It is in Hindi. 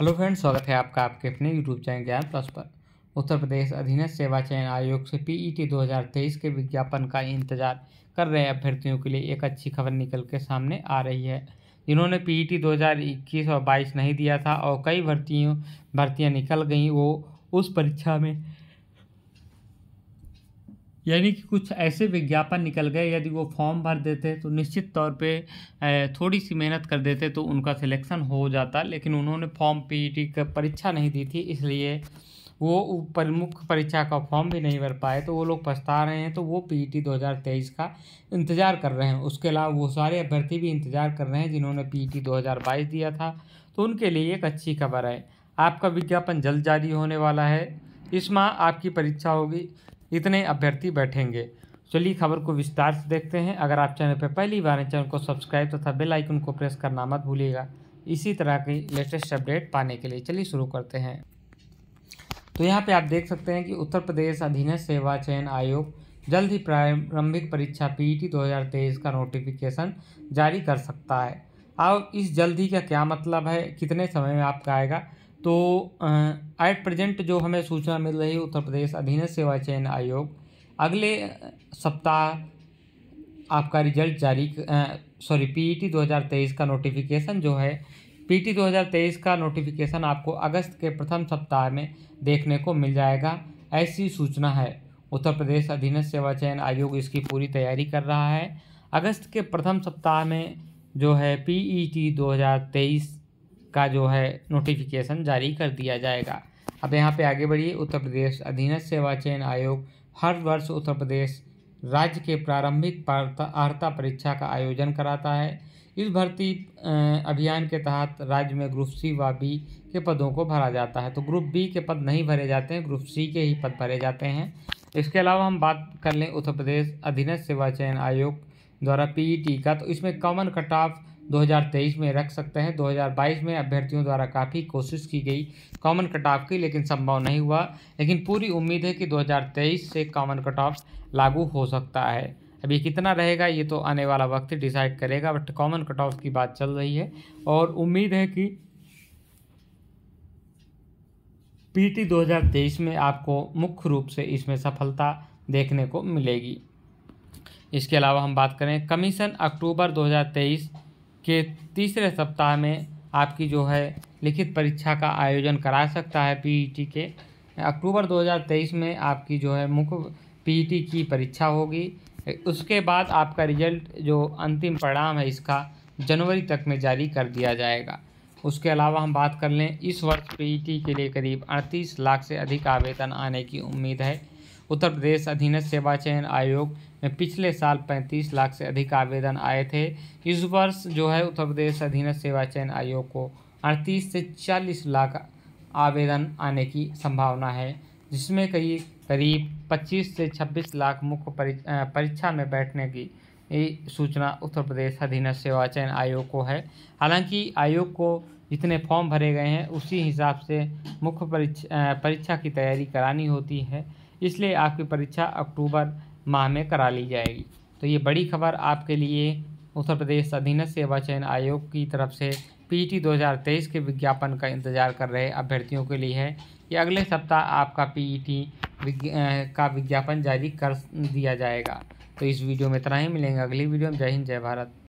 हेलो फ्रेंड्स स्वागत है आपका आपके अपने यूट्यूब चैनल ज्ञान प्लस पर उत्तर प्रदेश अधीनस्थ सेवा चयन आयोग से पीईटी e 2023 के विज्ञापन का इंतजार कर रहे अभ्यर्थियों के लिए एक अच्छी खबर निकल के सामने आ रही है जिन्होंने पीईटी e 2021 और 22 नहीं दिया था और कई भर्तियों भर्तियां निकल गई वो उस परीक्षा में यानी कि कुछ ऐसे विज्ञापन निकल गए यदि वो फॉर्म भर देते तो निश्चित तौर पे थोड़ी सी मेहनत कर देते तो उनका सिलेक्शन हो जाता लेकिन उन्होंने फॉर्म पीईटी का परीक्षा नहीं दी थी इसलिए वो प्रमुख परीक्षा का फॉर्म भी नहीं भर पाए तो वो लोग पछता रहे हैं तो वो पीईटी 2023 का इंतज़ार कर रहे हैं उसके अलावा वो सारे अभ्यर्थी भी इंतज़ार कर रहे हैं जिन्होंने पी 2022 दिया था तो उनके लिए एक अच्छी खबर है आपका विज्ञापन जल्द जारी होने वाला है इस माह आपकी परीक्षा होगी इतने अभ्यर्थी बैठेंगे चलिए खबर को विस्तार से देखते हैं अगर आप चैनल पर पहली बार हैं चैनल को सब्सक्राइब तथा बेल आइकन को प्रेस करना मत भूलिएगा इसी तरह की लेटेस्ट अपडेट पाने के लिए चलिए शुरू करते हैं तो यहाँ पे आप देख सकते हैं कि उत्तर प्रदेश अधीन सेवा चयन आयोग जल्द ही प्रारंभिक परीक्षा पीईटी 2023 का नोटिफिकेशन जारी कर सकता है अब इस जल्दी का क्या मतलब है कितने समय में आपका आएगा तो एट प्रेजेंट जो हमें सूचना मिल रही है उत्तर प्रदेश अधीन सेवा चयन आयोग अगले सप्ताह आपका रिजल्ट जारी सॉरी पीईटी 2023 का नोटिफिकेशन जो है पीटी 2023 e का नोटिफिकेशन आपको अगस्त के प्रथम सप्ताह में देखने को मिल जाएगा ऐसी सूचना है उत्तर प्रदेश अधीन सेवा चयन आयोग इसकी पूरी तैयारी कर रहा है अगस्त के प्रथम सप्ताह में जो है पीईटी का जो है नोटिफिकेशन जारी कर दिया जाएगा अब यहाँ पे आगे बढ़िए उत्तर प्रदेश अधीनस्थ सेवा चयन आयोग हर वर्ष उत्तर प्रदेश राज्य के प्रारंभिक अर्ता परीक्षा का आयोजन कराता है इस भर्ती अभियान के तहत राज्य में ग्रुप सी व बी के पदों को भरा जाता है तो ग्रुप बी के पद नहीं भरे जाते हैं ग्रुप सी के ही पद भरे जाते हैं इसके अलावा हम बात कर लें उत्तर प्रदेश अधीनस्थ सेवा चयन आयोग द्वारा पीईटी का तो इसमें कॉमन कट ऑफ 2023 में रख सकते हैं 2022 में अभ्यर्थियों द्वारा काफ़ी कोशिश की गई कॉमन कट ऑफ की लेकिन संभव नहीं हुआ लेकिन पूरी उम्मीद है कि 2023 से कॉमन कट ऑफ लागू हो सकता है अभी कितना रहेगा ये तो आने वाला वक्त डिसाइड करेगा बट कॉमन कट ऑफ की बात चल रही है और उम्मीद है कि पीटी 2023 में आपको मुख्य रूप से इसमें सफलता देखने को मिलेगी इसके अलावा हम बात करें कमीशन अक्टूबर 2023 के तीसरे सप्ताह में आपकी जो है लिखित परीक्षा का आयोजन करा सकता है पीईटी e के अक्टूबर 2023 में आपकी जो है मुख्य पीईटी e की परीक्षा होगी उसके बाद आपका रिजल्ट जो अंतिम परिणाम है इसका जनवरी तक में जारी कर दिया जाएगा उसके अलावा हम बात कर लें इस वर्ष पीईटी e के लिए करीब अड़तीस लाख से अधिक आवेदन आने की उम्मीद है उत्तर प्रदेश अधीन सेवा चयन आयोग में पिछले साल 35 लाख से अधिक आवेदन आए थे इस वर्ष जो है उत्तर प्रदेश अधीन सेवा चयन आयोग को अड़तीस से चालीस लाख आवेदन आने की संभावना है जिसमें कई करीब 25 से 26 लाख मुख्य परीक्षा में बैठने की ये सूचना उत्तर प्रदेश अधीन सेवा चयन आयोग को है हालांकि आयोग को जितने फॉर्म भरे गए हैं उसी हिसाब से मुख्य परीक्षा परीक्षा की तैयारी करानी होती है इसलिए आपकी परीक्षा अक्टूबर माह में करा ली जाएगी तो ये बड़ी खबर आपके लिए उत्तर प्रदेश अधीन सेवा चयन आयोग की तरफ से पीटी 2023 के विज्ञापन का इंतजार कर रहे अभ्यर्थियों के लिए है कि अगले सप्ताह आपका पीईटी टी का विज्ञापन जारी कर दिया जाएगा तो इस वीडियो में इतना ही मिलेंगे अगली वीडियो में जय हिंद जय भारत